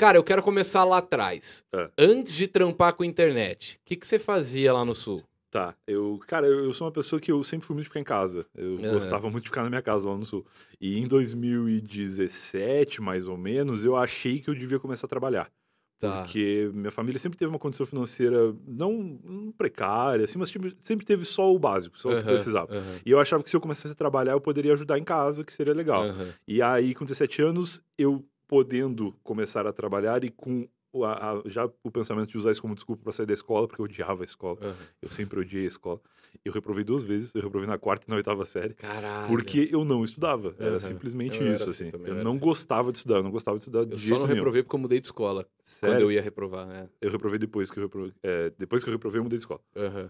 Cara, eu quero começar lá atrás. É. Antes de trampar com a internet, o que, que você fazia lá no Sul? Tá, eu, cara, eu sou uma pessoa que eu sempre fui muito ficar em casa. Eu uhum. gostava muito de ficar na minha casa lá no sul. E em 2017, mais ou menos, eu achei que eu devia começar a trabalhar. Tá. Porque minha família sempre teve uma condição financeira não, não precária, assim, mas sempre teve só o básico, só uhum, o que precisava. Uhum. E eu achava que se eu começasse a trabalhar, eu poderia ajudar em casa, que seria legal. Uhum. E aí, com 17 anos, eu podendo começar a trabalhar e com a, a, já o pensamento de usar isso como desculpa para sair da escola, porque eu odiava a escola. Uhum. Eu sempre odiei a escola. Eu reprovei duas vezes, eu reprovei na quarta e na oitava série. Caralho. Porque eu não estudava. Era simplesmente eu isso, assim. assim. Eu, eu não assim. gostava de estudar, eu não gostava de estudar. Eu só não nenhum. reprovei porque eu mudei de escola. Sério? Quando eu ia reprovar, né? Eu reprovei depois que eu reprovei. É, depois que eu reprovei, eu mudei de escola. Uhum.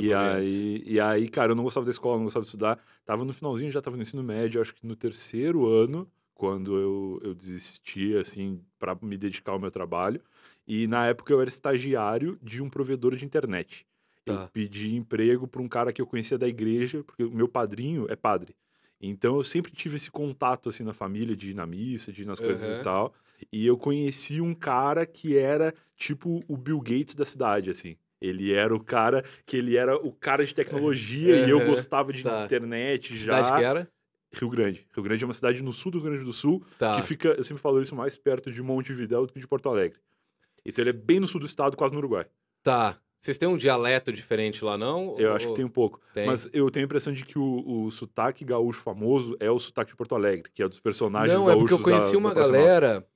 E aí, e aí, cara, eu não gostava da escola, não gostava de estudar. Tava no finalzinho, já tava no ensino médio, acho que no terceiro ano quando eu, eu desisti, assim, para me dedicar ao meu trabalho. E na época eu era estagiário de um provedor de internet. Tá. Eu pedi emprego para um cara que eu conhecia da igreja, porque o meu padrinho é padre. Então eu sempre tive esse contato assim na família de ir na missa, de ir nas uhum. coisas e tal. E eu conheci um cara que era tipo o Bill Gates da cidade, assim. Ele era o cara que ele era o cara de tecnologia e eu gostava de tá. internet cidade já. Cidade que era? Rio Grande. Rio Grande é uma cidade no sul do Rio Grande do Sul, tá. que fica, eu sempre falo isso, mais perto de Montevidéu do que de Porto Alegre. Então ele é bem no sul do estado, quase no Uruguai. Tá. Vocês têm um dialeto diferente lá, não? Eu ou... acho que tem um pouco. Tem. Mas eu tenho a impressão de que o, o sotaque gaúcho famoso é o sotaque de Porto Alegre, que é dos personagens não, gaúchos. Não, é porque eu conheci da, uma da galera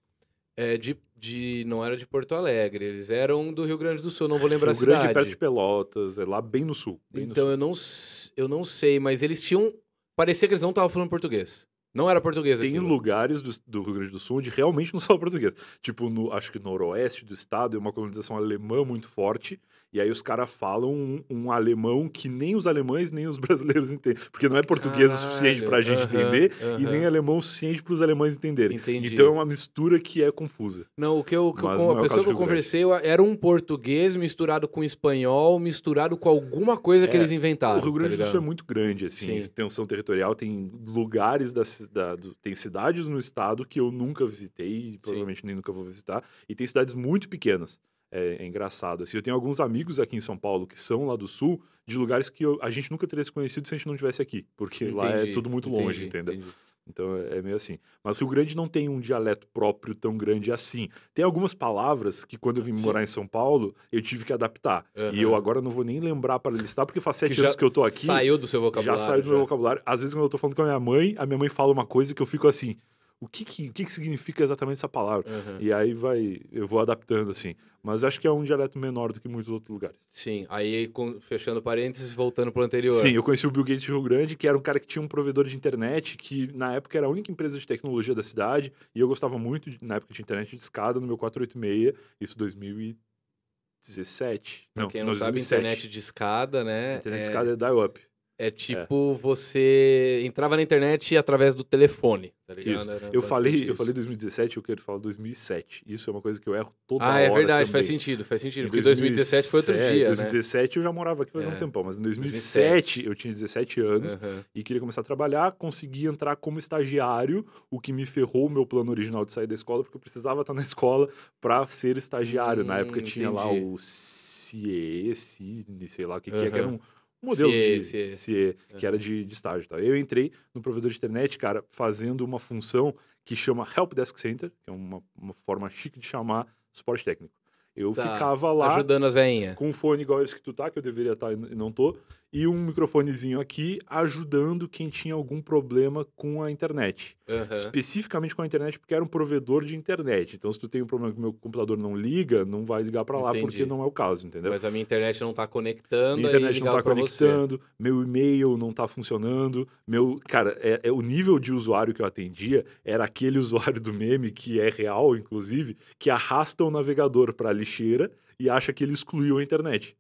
é, de, de, não era de Porto Alegre, eles eram do Rio Grande do Sul, não vou lembrar Rio a cidade. Rio Grande, é perto de Pelotas, é lá bem no sul. Bem então no sul. Eu, não, eu não sei, mas eles tinham parecia que eles não estavam falando português. Não era português Tem aquilo. lugares do, do, Rio Grande do Sul onde realmente não fala português. Tipo, no, acho que no noroeste do estado é uma colonização alemã muito forte. E aí os caras falam um, um, alemão que nem os alemães nem os brasileiros entendem. Porque não é português Caralho, o suficiente pra gente uh -huh, entender uh -huh. e nem alemão o suficiente pros alemães entenderem. Entendi. Então é uma mistura que é confusa. Não, o que eu. Com, a é pessoa que eu é conversei era um português misturado com espanhol, misturado com alguma coisa é. que eles inventaram. O Rio Grande tá do Sul é muito grande, assim, Sim. extensão territorial. Tem lugares da, cidade tem cidades no estado que eu nunca visitei, provavelmente Sim. nem nunca vou visitar, e tem cidades muito pequenas é, é engraçado. Assim, eu tenho alguns amigos aqui em São Paulo que são lá do Sul, de lugares que eu, a gente nunca teria se conhecido se a gente não estivesse aqui, porque entendi, lá é tudo muito longe, entendeu? Então é, é meio assim. Mas Rio Grande não tem um dialeto próprio tão grande assim. Tem algumas palavras que quando eu vim Sim. morar em São Paulo, eu tive que adaptar. Uhum. E eu agora não vou nem lembrar para listar, porque faz sete que anos que eu tô aqui. Saiu do seu vocabulário. Já saiu do já. meu vocabulário. Às vezes, quando eu tô falando com a minha mãe, a minha mãe fala uma coisa que eu fico assim o que que, o que, que significa exatamente essa palavra? Uhum. E aí vai, eu vou adaptando assim. Mas acho que é um dialeto menor do que muitos outros lugares. Sim, aí com, fechando parênteses, voltando para o anterior. Sim, eu conheci o Bill Gates de Rio Grande, que era um cara que tinha um provedor de internet, que na época era a única empresa de tecnologia da cidade, e eu gostava muito, de, na época de internet de escada, no meu 486, isso 2017. Pra não, quem não sabe, internet de escada, né? Internet é... de escada é dial-up. É, é tipo é. você entrava na internet através do telefone, tá ligado? Isso. Era eu falei, isso. eu falei 2017, eu quero falar 2007. Isso é uma coisa que eu erro toda ah, é hora. Ah, é verdade, também. faz sentido, faz sentido. Em porque 2017, 2017 foi outro dia, 2017 né? eu já morava aqui faz é. um tempão, mas em 2007, 2007. eu tinha 17 anos uhum. e queria começar a trabalhar, consegui entrar como estagiário, o que me ferrou o meu plano original de sair da escola, porque eu precisava estar na escola para ser estagiário. Hum, na época hum, tinha entendi. lá o CIE, CINE, sei lá o que, uhum. que era um modelo CIE, de CIE, CIE é. que era de, de estágio. Tá? Eu entrei no provedor de internet, cara, fazendo uma função que chama Help Desk Center, que é uma, uma forma chique de chamar suporte técnico. Eu tá, ficava tá lá. Ajudando as veinhas. Com um fone igual esse que tu tá, que eu deveria estar tá e não tô. E um microfonezinho aqui ajudando quem tinha algum problema com a internet. Uhum. Especificamente com a internet, porque era um provedor de internet. Então, se tu tem um problema que o meu computador não liga, não vai ligar para lá, porque não é o caso, entendeu? Mas a minha internet não tá conectando. Minha internet não tá conectando, você. meu e-mail não tá funcionando. Meu. Cara, é, é, o nível de usuário que eu atendia era aquele usuário do meme, que é real, inclusive, que arrasta o navegador para ali lixeira e acha que ele excluiu a internet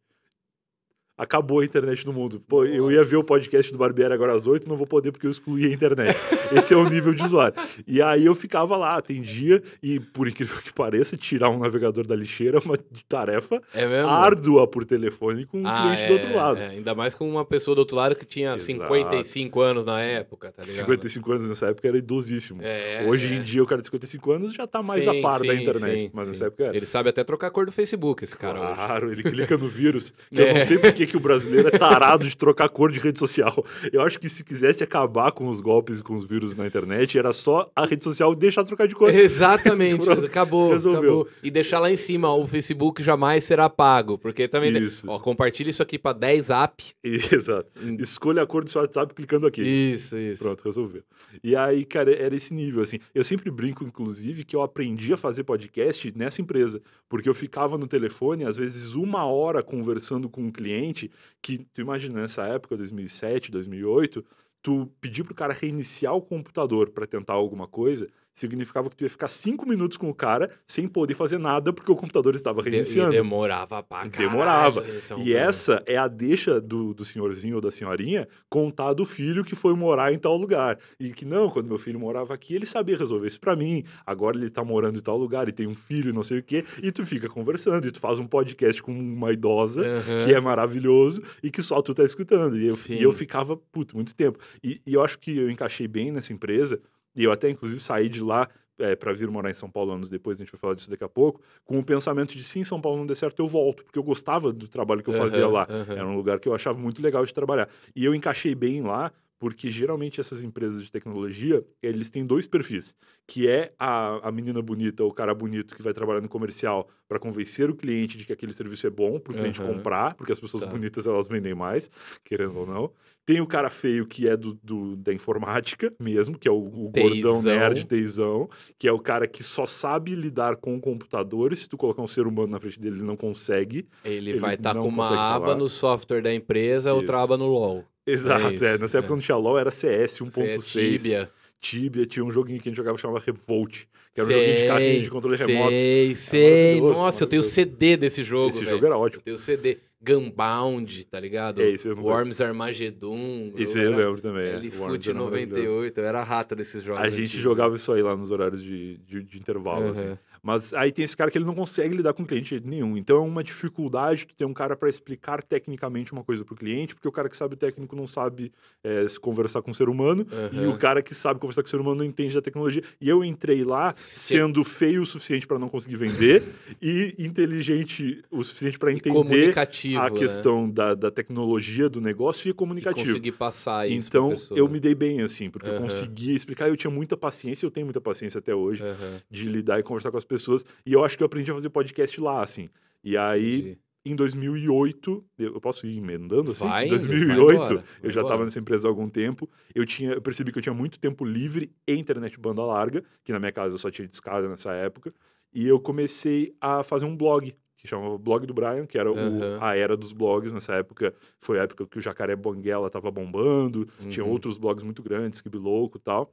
acabou a internet no mundo. Pô, eu ia ver o podcast do Barbieri agora às 8, não vou poder porque eu excluí a internet. Esse é o nível de usuário. E aí eu ficava lá, atendia, e por incrível que pareça, tirar um navegador da lixeira é uma tarefa é árdua por telefone com um ah, cliente é, do outro é, lado. É, ainda mais com uma pessoa do outro lado que tinha Exato. 55 anos na época, tá ligado? 55 anos nessa época era idosíssimo. É, hoje em é. dia o cara de 55 anos já tá mais sim, a par sim, da internet, sim, mas nessa época era. Ele sabe até trocar a cor do Facebook, esse cara. Claro, hoje. ele clica no vírus. eu não sei porque que, o brasileiro é tarado de trocar cor de rede social. Eu acho que se quisesse acabar com os golpes e com os vírus na internet, era só a rede social deixar trocar de cor. Exatamente, Pronto, acabou, resolveu. acabou. E deixar lá em cima, o Facebook jamais será pago, porque também... Isso. Ó, compartilha isso aqui para 10 app. Exato. Hum. Escolha a cor do seu WhatsApp clicando aqui. Isso, isso. Pronto, resolveu. E aí, cara, era esse nível, assim. Eu sempre brinco, inclusive, que eu aprendi a fazer podcast nessa empresa, porque eu ficava no telefone, às vezes, uma hora conversando com um cliente, que, tu imagina, nessa época, 2007, 2008, tu pedir pro cara reiniciar o computador para tentar alguma coisa significava que tu ia ficar cinco minutos com o cara sem poder fazer nada porque o computador estava reiniciando. E demorava pra caralho, Demorava. É e essa é a deixa do, do senhorzinho ou da senhorinha contar do filho que foi morar em tal lugar. E que não, quando meu filho morava aqui, ele sabia resolver isso para mim. Agora ele tá morando em tal lugar e tem um filho, não sei o quê. E tu fica conversando e tu faz um podcast com uma idosa uhum. que é maravilhoso e que só tu tá escutando. E eu, e eu ficava, puto, muito tempo. E, e eu acho que eu encaixei bem nessa empresa e eu até inclusive saí de lá é, eh, para vir morar em São Paulo anos depois, a gente vai falar disso daqui a pouco, com o pensamento de se em São Paulo não der certo, eu volto, porque eu gostava do trabalho que eu uhum, fazia lá. Uhum. Era um lugar que eu achava muito legal de trabalhar. E eu encaixei bem lá, porque geralmente essas empresas de tecnologia, eles têm dois perfis, que é a, a menina bonita ou o cara bonito que vai trabalhar no comercial para convencer o cliente de que aquele serviço é bom para o cliente uhum. comprar, porque as pessoas tá. bonitas elas vendem mais, querendo ou não. Tem o cara feio que é do, do da informática mesmo, que é o, o gordão nerd, teizão, que é o cara que só sabe lidar com computadores. Se tu colocar um ser humano na frente dele, ele não consegue. Ele, ele vai estar tá com uma aba falar. no software da empresa, Isso. outra aba no LOL. Exato, é. é. Nessa é. época no Xalol era CS 1.6. É Tibia. Tibia, tinha um joguinho que a gente jogava que chamava Revolt, que era sei, um joguinho de caixinha de controle sei, remoto. Sei, sei. Nossa, eu tenho o CD desse jogo. Esse véio. jogo era ótimo. Eu tenho o CD. Gunbound, tá ligado? É isso, eu Worms Armageddon. Isso eu, eu lembro também. l foi é. 98, eu era rato desses jogos. A gente antigos, jogava isso aí lá nos horários de, de, de intervalo, uhum. assim. Mas aí tem esse cara que ele não consegue lidar com o cliente nenhum. Então é uma dificuldade tu ter um cara para explicar tecnicamente uma coisa pro cliente, porque o cara que sabe técnico não sabe é, se conversar com o ser humano, uhum. e o cara que sabe conversar com o ser humano não entende a tecnologia. E eu entrei lá sendo feio o suficiente para não conseguir vender e inteligente o suficiente para entender. E comunicativo comunicativo. A né? questão da, da tecnologia do negócio e comunicativo. E consegui passar isso. Então, eu me dei bem, assim, porque uhum. eu conseguia explicar. Eu tinha muita paciência, eu tenho muita paciência até hoje, uhum. de lidar e conversar com as pessoas. E eu acho que eu aprendi a fazer podcast lá, assim. E aí. Entendi em 2008, eu posso ir emendando assim? Vai, em 2008, vai embora, eu já estava nessa empresa há algum tempo. Eu tinha, eu percebi que eu tinha muito tempo livre e internet banda larga, que na minha casa eu só tinha descada nessa época, e eu comecei a fazer um blog que chamava Blog do Brian, que era uhum. o, a era dos blogs nessa época. Foi a época que o Jacaré Banguela tava bombando, uhum. tinha outros blogs muito grandes, que Louco e tal.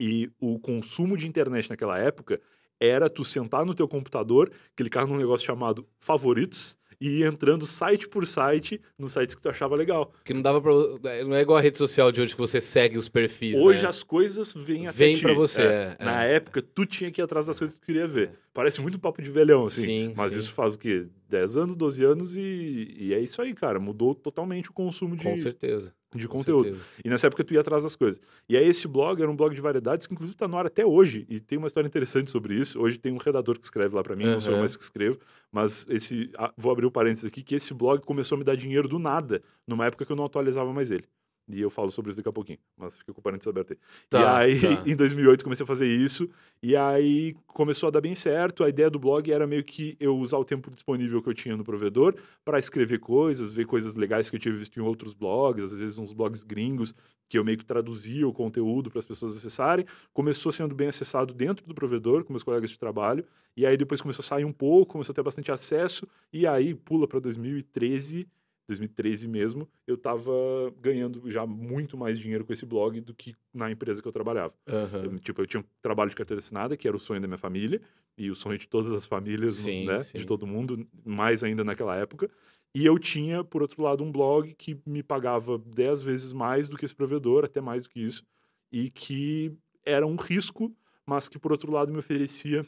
E o consumo de internet naquela época era tu sentar no teu computador, clicar num negócio chamado favoritos e ir entrando site por site nos sites que tu achava legal. Que não dava para é, não é igual a rede social de hoje que você segue os perfis. Hoje né? as coisas vêm até Vem para você. É, é. Na é. época tu tinha que ir atrás das coisas que tu queria ver. É. Parece muito papo de velhão, assim. Sim, mas sim. isso faz o quê? 10 anos, 12 anos e, e é isso aí, cara. Mudou totalmente o consumo de. Com certeza. De Com conteúdo. Certeza. E nessa época tu ia atrás das coisas. E aí esse blog era um blog de variedades que inclusive tá no ar até hoje. E tem uma história interessante sobre isso. Hoje tem um redator que escreve lá para mim, uhum. não sou eu mais que escrevo. Mas esse... Ah, vou abrir o um parênteses aqui, que esse blog começou a me dar dinheiro do nada. Numa época que eu não atualizava mais ele. E eu falo sobre isso daqui a pouquinho, mas fica com o parênteses aberto aí. Tá, e aí, tá. em 2008, comecei a fazer isso, e aí começou a dar bem certo. A ideia do blog era meio que eu usar o tempo disponível que eu tinha no provedor para escrever coisas, ver coisas legais que eu tinha visto em outros blogs, às vezes uns blogs gringos, que eu meio que traduzia o conteúdo para as pessoas acessarem. Começou sendo bem acessado dentro do provedor, com meus colegas de trabalho, e aí depois começou a sair um pouco, começou a ter bastante acesso, e aí pula para 2013 2013 mesmo, eu estava ganhando já muito mais dinheiro com esse blog do que na empresa que eu trabalhava. Uhum. Eu, tipo, eu tinha um trabalho de carteira assinada, que era o sonho da minha família, e o sonho de todas as famílias, sim, né? Sim. De todo mundo, mais ainda naquela época. E eu tinha, por outro lado, um blog que me pagava 10 vezes mais do que esse provedor, até mais do que isso, e que era um risco, mas que, por outro lado, me oferecia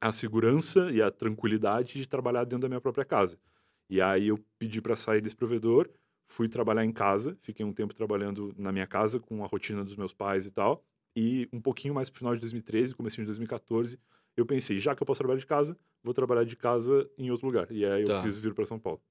a segurança e a tranquilidade de trabalhar dentro da minha própria casa. E aí eu pedi para sair desse provedor, fui trabalhar em casa, fiquei um tempo trabalhando na minha casa com a rotina dos meus pais e tal. E um pouquinho mais pro final de 2013, começo de 2014, eu pensei, já que eu posso trabalhar de casa, vou trabalhar de casa em outro lugar. E aí tá. eu fiz vir para São Paulo.